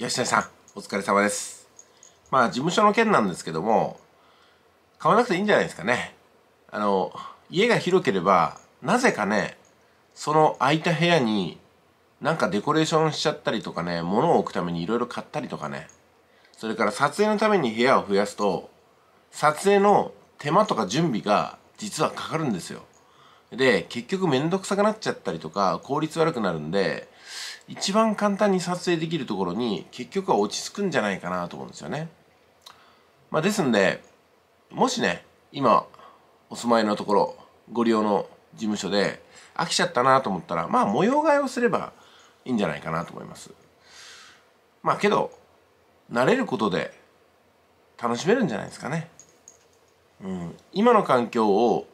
吉田さんお疲れ様ですまあ事務所の件なんですけども買わなくていいんじゃないですかねあの家が広ければなぜかねその空いた部屋になんかデコレーションしちゃったりとかね物を置くためにいろいろ買ったりとかねそれから撮影のために部屋を増やすと撮影の手間とか準備が実はかかるんですよで結局面倒くさくなっちゃったりとか効率悪くなるんで一番簡単に撮影できるところに結局は落ち着くんじゃないかなと思うんですよね。まあ、ですんでもしね今お住まいのところご利用の事務所で飽きちゃったなと思ったらまあ模様替えをすればいいんじゃないかなと思います。まあけど慣れることで楽しめるんじゃないですかね。うん、今の環境を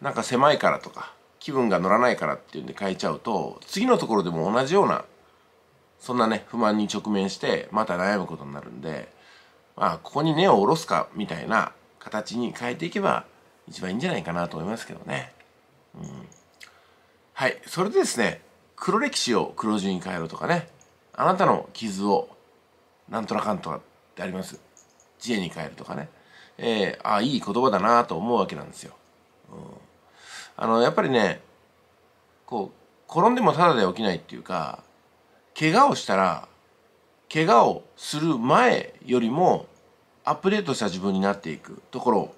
なんか狭いからとか気分が乗らないからっていうんで変えちゃうと次のところでも同じようなそんなね不満に直面してまた悩むことになるんでまあここに根を下ろすかみたいな形に変えていけば一番いいんじゃないかなと思いますけどね。うん、はいそれでですね黒歴史を黒字に変えろとかねあなたの傷をなんとなかんとかってあります知恵に変えるとかね、えー、ああいい言葉だなと思うわけなんですよ。うん、あのやっぱりねこう転んでもただで起きないっていうか怪我をしたら怪我をする前よりもアップデートした自分になっていくところを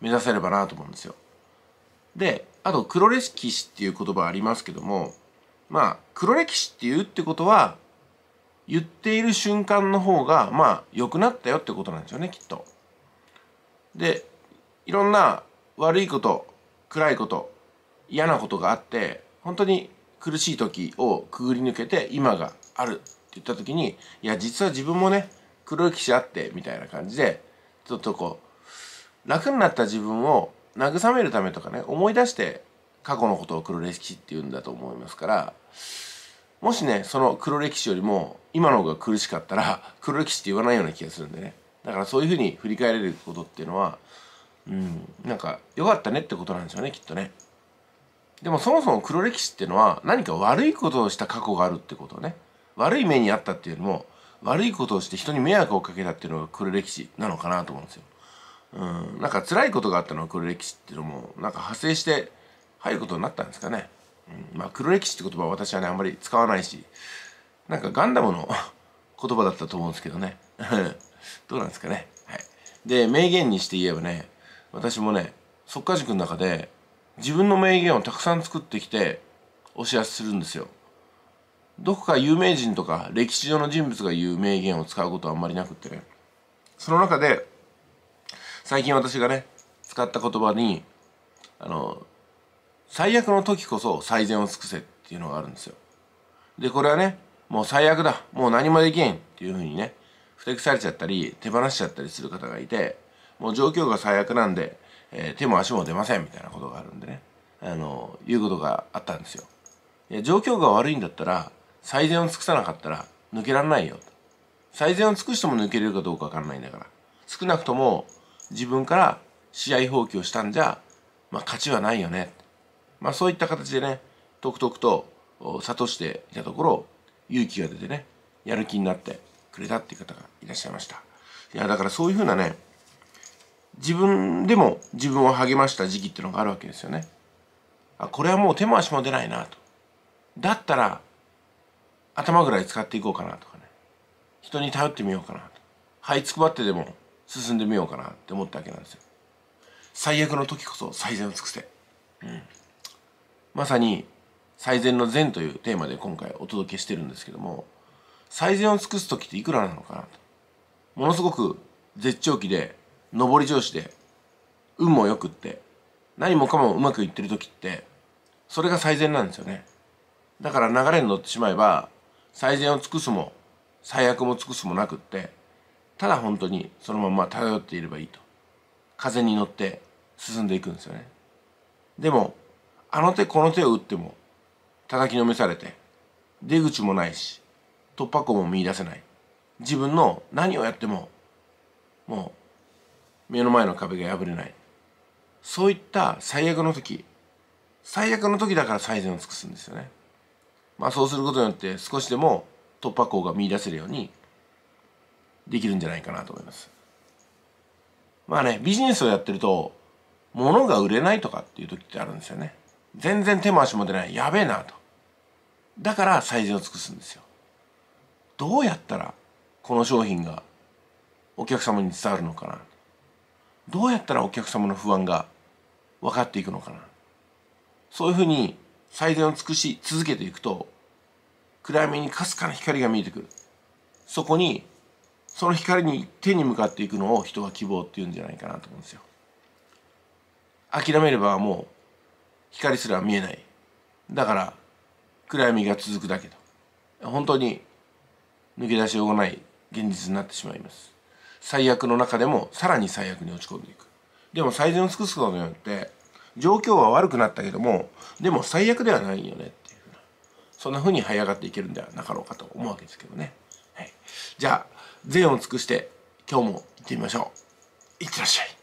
目指せればなと思うんですよ。であと黒歴史っていう言葉ありますけどもまあ黒歴史っていうってことは言っている瞬間の方がまあ良くなったよってことなんですよねきっと。でいろんな悪いこと暗いこと嫌なことがあって本当に苦しい時をくぐり抜けて今があるって言った時にいや実は自分もね黒い騎士あってみたいな感じでちょっとこう楽になった自分を慰めるためとかね思い出して過去のことを黒歴史って言うんだと思いますからもしねその黒歴史よりも今の方が苦しかったら 黒歴史って言わないような気がするんでねだからそういうふうに振り返れることっていうのはうんなんか良かったねってことなんでしょうねきっとね。でもそもそも黒歴史っていうのは何か悪いことをした過去があるってことね悪い目にあったっていうよりも悪いことをして人に迷惑をかけたっていうのが黒歴史なのかなと思うんですよ。うん、なんか辛いことがあったのが黒歴史っていうのもなんか派生して入ることになったんですかね。うん、まあ黒歴史って言葉は私はねあんまり使わないしなんかガンダムの言葉だったと思うんですけどね。どうなんですかね。はい、で名言にして言えばね私もね即家塾の中で自分の名言をたくさん作ってきてお知らせするんですよどこか有名人とか歴史上の人物が言う名言を使うことはあんまりなくってねその中で最近私がね使った言葉にあの最悪の時こそ最善を尽くせっていうのがあるんですよでこれはねもう最悪だもう何もできんっていうふうにねふてくされちゃったり手放しちゃったりする方がいてもう状況が最悪なんでえー、手も足も出ませんみたいなことがあるんでねあのいうことがあったんですよいや状況が悪いんだったら最善を尽くさなかったら抜けられないよ最善を尽くしても抜けれるかどうかわかんないんだから少なくとも自分から試合放棄をしたんじゃ、まあ、勝ちはないよねまあそういった形でねとくとくと諭していたところ勇気が出てねやる気になってくれたっていう方がいらっしゃいましたいやだからそういうふうなね自分でも自分を励ました時期っていうのがあるわけですよね。あこれはもう手も足も出ないなと。だったら頭ぐらい使っていこうかなとかね人に頼ってみようかなと這いつくばってでも進んでみようかなって思ったわけなんですよ。最悪の時こそ最善を尽くせ。うん、まさに最善の善というテーマで今回お届けしてるんですけども最善を尽くす時っていくらなのかなとものすごく絶頂期で上り調子で運もよくって何もかもうまくいってる時ってそれが最善なんですよねだから流れに乗ってしまえば最善を尽くすも最悪も尽くすもなくってただ本当にそのまま漂っていればいいと風に乗って進んでいくんですよねでもあの手この手を打っても叩きのめされて出口もないし突破口も見いだせない自分の何をやってももう目の前の壁が破れないそういった最悪の時最悪の時だから最善を尽くすんですよね。まあそうすることによって少しでも突破口が見出せるようにできるんじゃないかなと思います。まあね、ビジネスをやってると物が売れないとかっていう時ってあるんですよね。全然手も足も出ない。やべえなと。だから最善を尽くすんですよ。どうやったらこの商品がお客様に伝わるのかな。どうやったらお客様の不安が分かっていくのかなそういうふうに最善を尽くし続けていくと暗闇にかすかな光が見えてくるそこにその光に手に向かっていくのを人は希望っていうんじゃないかなと思うんですよ諦めればもう光すら見えないだから暗闇が続くだけと本当に抜け出しようがない現実になってしまいます最悪の中でもさらに最善に落ち込んでいくでも最善を尽くすことによって状況は悪くなったけどもでも最悪ではないよねっていうそんな風に這い上がっていけるんではなかろうかと思うわけですけどね、はい、じゃあ善を尽くして今日も行ってみましょういってらっしゃい